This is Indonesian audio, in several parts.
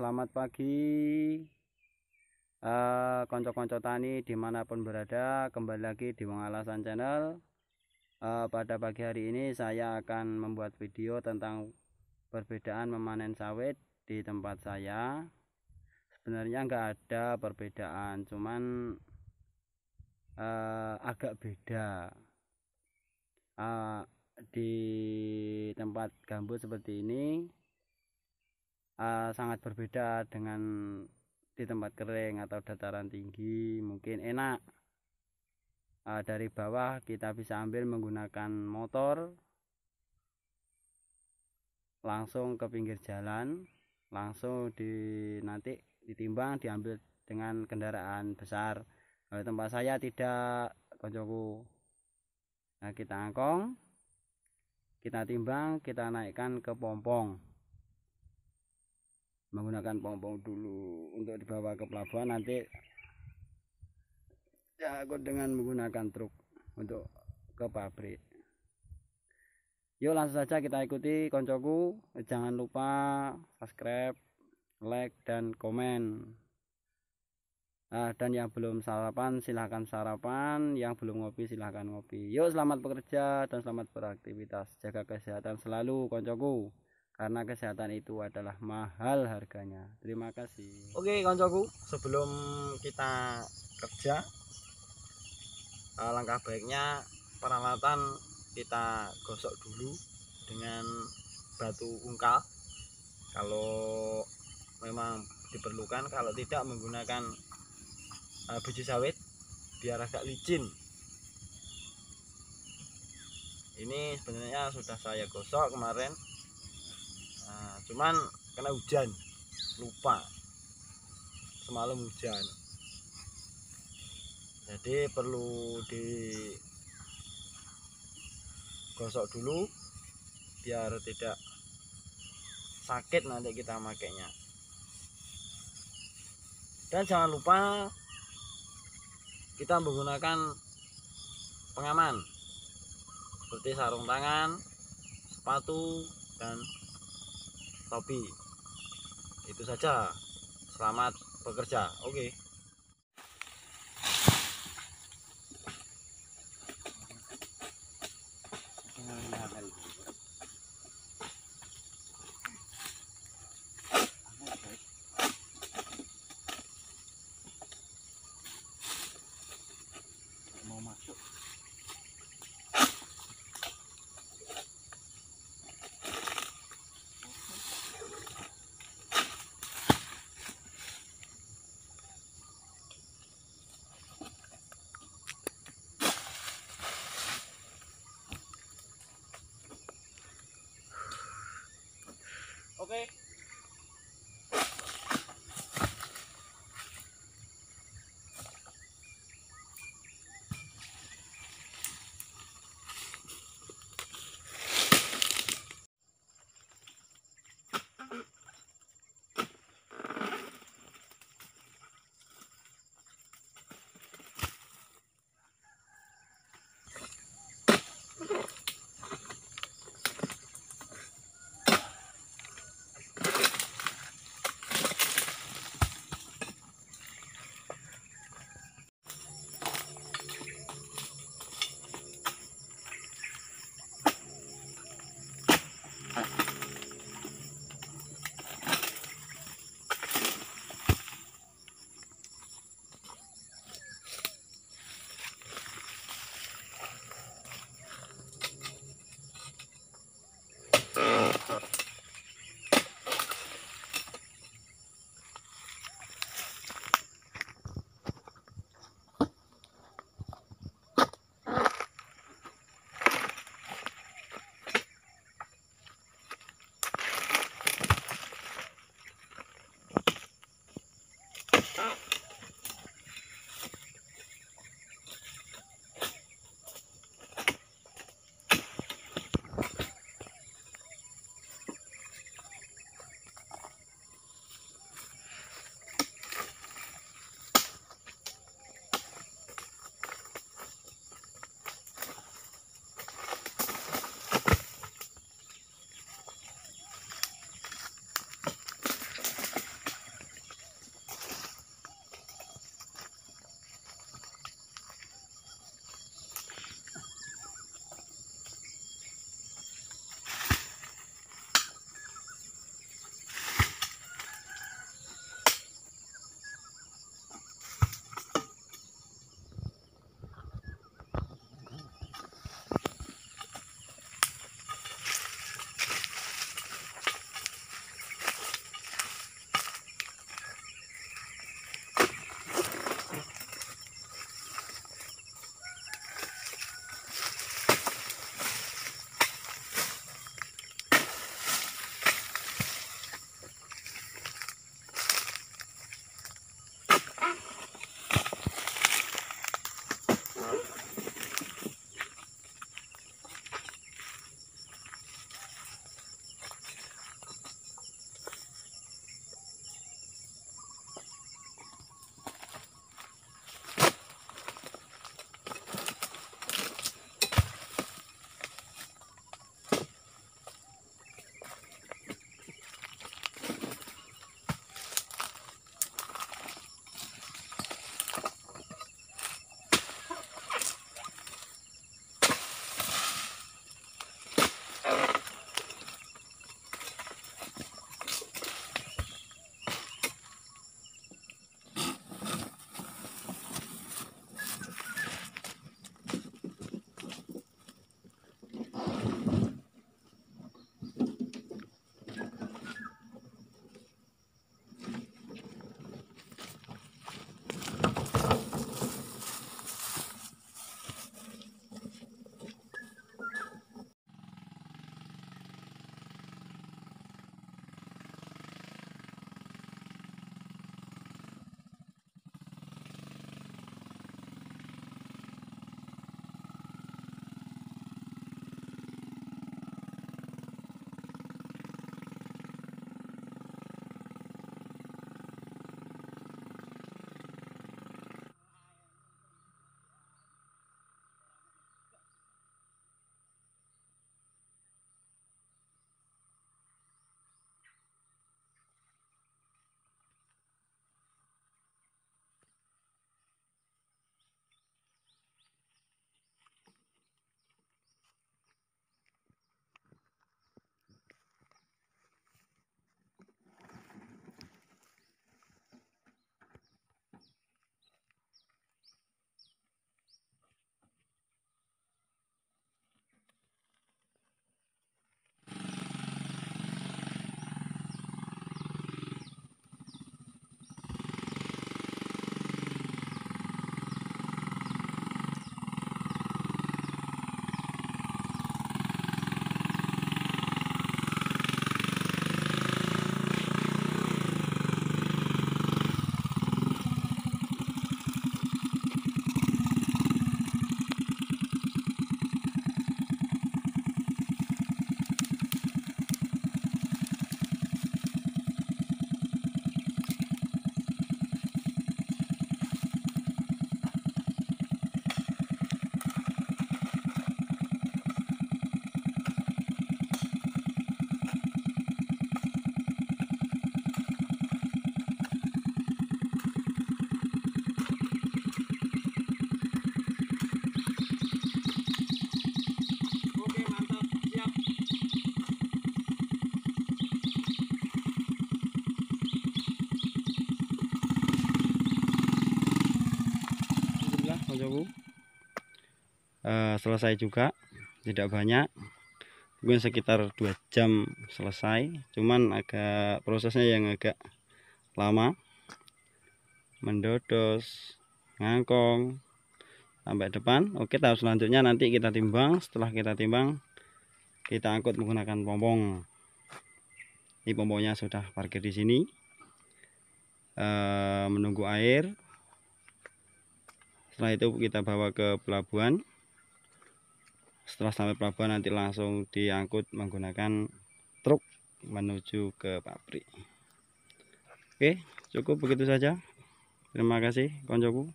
selamat pagi uh, konco-konco tani dimanapun berada kembali lagi di Wangalasan channel uh, pada pagi hari ini saya akan membuat video tentang perbedaan memanen sawit di tempat saya sebenarnya nggak ada perbedaan cuman uh, agak beda uh, di tempat gambut seperti ini uh, sangat berbeda dengan di tempat kering atau dataran tinggi mungkin enak uh, dari bawah kita bisa ambil menggunakan motor langsung ke pinggir jalan langsung di nanti ditimbang diambil dengan kendaraan besar kalau tempat saya tidak koncoku nah kita angkong kita timbang kita naikkan ke pompong menggunakan pompong dulu untuk dibawa ke pelabuhan nanti ya aku dengan menggunakan truk untuk ke pabrik yuk langsung saja kita ikuti koncoku jangan lupa subscribe like dan komen nah, dan yang belum sarapan silahkan sarapan yang belum ngopi silahkan ngopi yuk selamat bekerja dan selamat beraktivitas jaga kesehatan selalu koncoku karena kesehatan itu adalah mahal harganya terima kasih oke koncoku sebelum kita kerja eh, langkah baiknya peralatan kita gosok dulu dengan batu ungkal kalau memang diperlukan kalau tidak menggunakan uh, biji sawit biar agak licin ini sebenarnya sudah saya gosok kemarin cuman kena hujan lupa semalam hujan jadi perlu di gosok dulu biar tidak sakit nanti kita makainya dan jangan lupa kita menggunakan pengaman seperti sarung tangan sepatu dan Tobi itu saja selamat bekerja oke okay. Sojoku uh, eh, selesai juga tidak banyak mungkin sekitar dua jam selesai cuman agak prosesnya yang agak lama mendodos ngangkong sampai depan oke tahap selanjutnya nanti kita timbang setelah kita timbang kita angkut menggunakan pompong ini pompongnya sudah parkir di sini eh, menunggu air setelah itu kita bawa ke pelabuhan setelah sampai pelabuhan nanti langsung diangkut menggunakan truk menuju ke pabrik oke cukup begitu saja terima kasih konjoku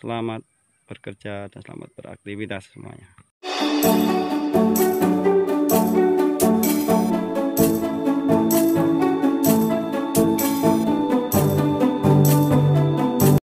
selamat bekerja dan selamat beraktivitas semuanya